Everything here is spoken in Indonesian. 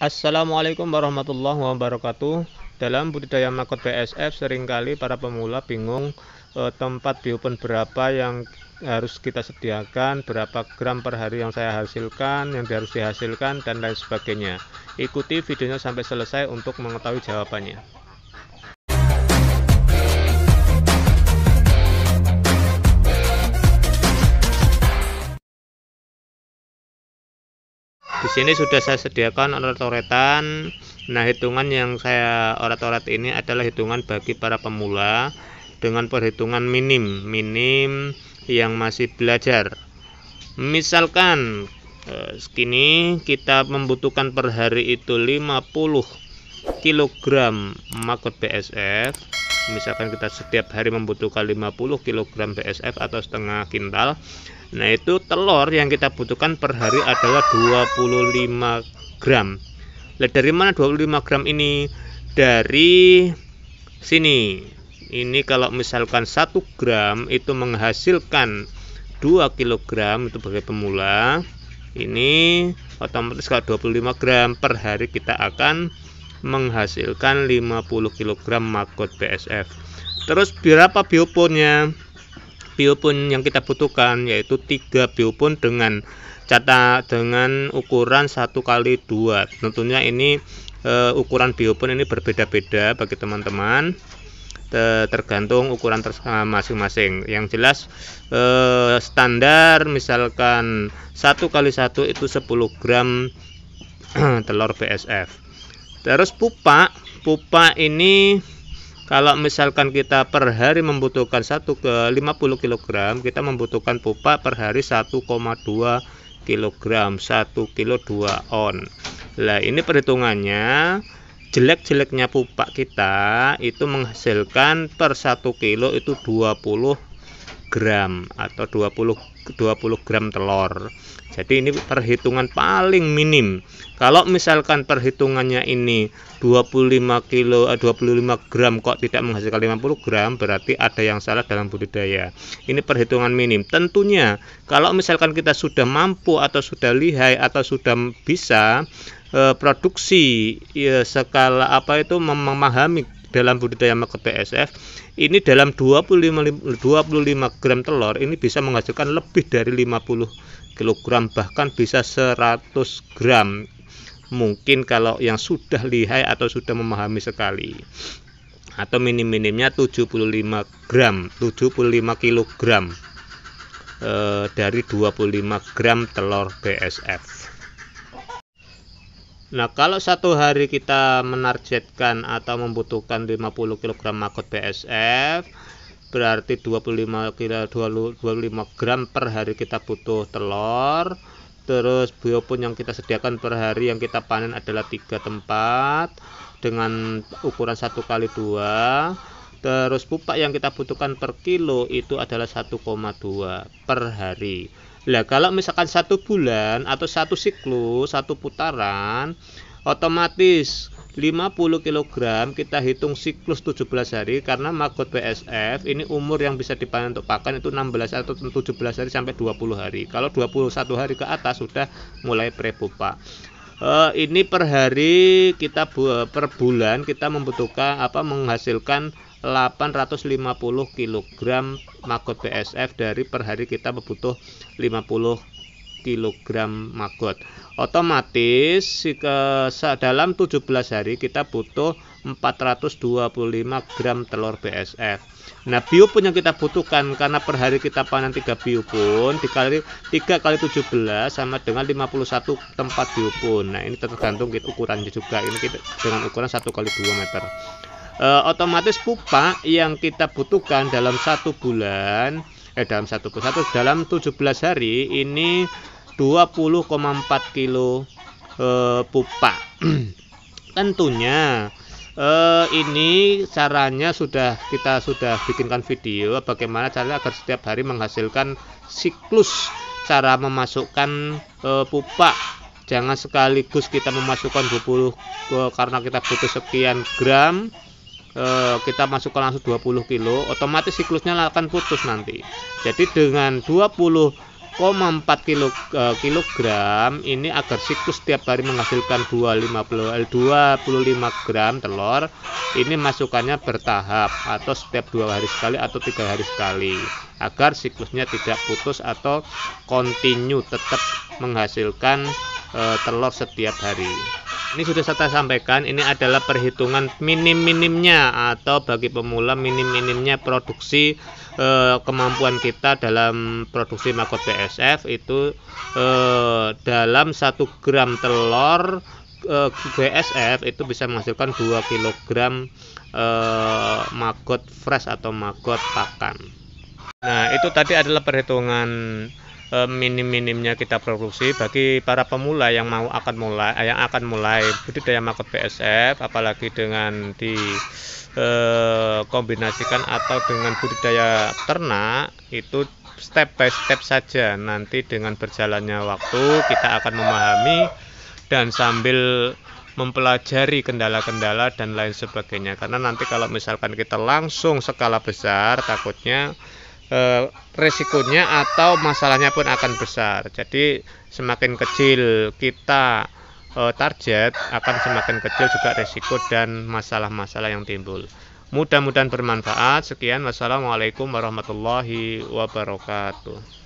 Assalamualaikum warahmatullahi wabarakatuh. Dalam budidaya makot BSF seringkali para pemula bingung e, tempat biopen berapa yang harus kita sediakan, berapa gram per hari yang saya hasilkan, yang harus dihasilkan dan lain sebagainya. Ikuti videonya sampai selesai untuk mengetahui jawabannya. di sini sudah saya sediakan orat-oratan nah hitungan yang saya orat-orat ini adalah hitungan bagi para pemula dengan perhitungan minim minim yang masih belajar misalkan kini eh, kita membutuhkan per hari itu 50 kg maggot BSF misalkan kita setiap hari membutuhkan 50 kg BSF atau setengah kintal nah itu telur yang kita butuhkan per hari adalah 25 gram nah, dari mana 25 gram ini dari sini ini kalau misalkan 1 gram itu menghasilkan 2 kg itu sebagai pemula ini otomatis kalau 25 gram per hari kita akan menghasilkan 50 kg makut PSF. Terus berapa bioponnya? Biopon yang kita butuhkan yaitu 3 biopon dengan cata dengan ukuran 1 kali 2. Tentunya ini e, ukuran biopon ini berbeda-beda bagi teman-teman tergantung ukuran eh, masing-masing. Yang jelas eh, standar misalkan satu kali satu itu 10 gram telur BSF. Terus pupa, pupa ini kalau misalkan kita per hari membutuhkan 1 ke 50 kg, kita membutuhkan pupa per hari 1,2 kg, 1 kg 2 on. Lah ini perhitungannya jelek-jeleknya pupa kita itu menghasilkan per 1 kilo itu 20 gram atau 20 20 gram telur. Jadi ini perhitungan paling minim. Kalau misalkan perhitungannya ini 25 kilo 25 eh, gram kok tidak menghasilkan 50 gram berarti ada yang salah dalam budidaya. Ini perhitungan minim. Tentunya kalau misalkan kita sudah mampu atau sudah lihai atau sudah bisa eh, produksi ya, skala apa itu memahami dalam budidaya maka PSF ini dalam 25 25 gram telur ini bisa menghasilkan lebih dari 50 kg bahkan bisa 100 gram mungkin kalau yang sudah lihai atau sudah memahami sekali atau minim-minimnya 75 gram 75 kg eh, dari 25 gram telur BSF Nah, kalau satu hari kita menargetkan atau membutuhkan 50 kg makot BSF, berarti 25 kilo 25 gram per hari kita butuh telur. Terus biopun yang kita sediakan per hari yang kita panen adalah tiga tempat dengan ukuran satu kali dua. Terus pupuk yang kita butuhkan per kilo itu adalah 1,2 per hari. Lah kalau misalkan satu bulan atau satu siklus, satu putaran, otomatis 50 kg kita hitung siklus 17 hari karena maggot BSF ini umur yang bisa dipanen untuk pakan itu 16 atau 17 hari sampai 20 hari. Kalau 21 hari ke atas sudah mulai prepupa. Uh, ini per hari kita bu, per bulan kita membutuhkan apa menghasilkan 850 kg maggot BSF dari per hari kita butuh 50 kg maggot. Otomatis dalam 17 hari kita butuh 425 gram telur BSF. Nah, bio yang kita butuhkan karena per hari kita panen 3 bio dikali 3 kali 17 sama dengan 51 tempat bio Nah, ini tergantung kita ukurannya juga. Ini kita dengan ukuran 1 kali 2 meter e, otomatis pupa yang kita butuhkan dalam satu bulan eh dalam satu satu dalam 17 hari ini 20,4 kilo e, pupa tentunya eh, ini caranya sudah kita sudah bikinkan video bagaimana cara agar setiap hari menghasilkan siklus cara memasukkan eh, pupa jangan sekaligus kita memasukkan 20 karena kita butuh sekian gram Eh, kita masukkan langsung 20 kilo otomatis siklusnya akan putus nanti jadi dengan 20 kilo, eh, kilogram ini agar siklus setiap hari menghasilkan 250 25 gram telur ini masukannya bertahap atau setiap dua hari sekali atau tiga hari sekali agar siklusnya tidak putus atau continue tetap menghasilkan eh, telur setiap hari ini sudah saya sampaikan ini adalah perhitungan minim-minimnya atau bagi pemula minim-minimnya produksi e, kemampuan kita dalam produksi makot BSF itu e, dalam 1 gram telur e, eh, BSF itu bisa menghasilkan 2 kg e, makot fresh atau makot pakan nah itu tadi adalah perhitungan Eh, minim-minimnya kita produksi bagi para pemula yang mau akan mulai eh, yang akan mulai budidaya maket PSF apalagi dengan di eh, kombinasikan atau dengan budidaya ternak itu step by step saja nanti dengan berjalannya waktu kita akan memahami dan sambil mempelajari kendala-kendala dan lain sebagainya karena nanti kalau misalkan kita langsung skala besar takutnya eh, resikonya atau masalahnya pun akan besar. Jadi semakin kecil kita eh, target akan semakin kecil juga resiko dan masalah-masalah yang timbul. Mudah-mudahan bermanfaat. Sekian. Wassalamualaikum warahmatullahi wabarakatuh.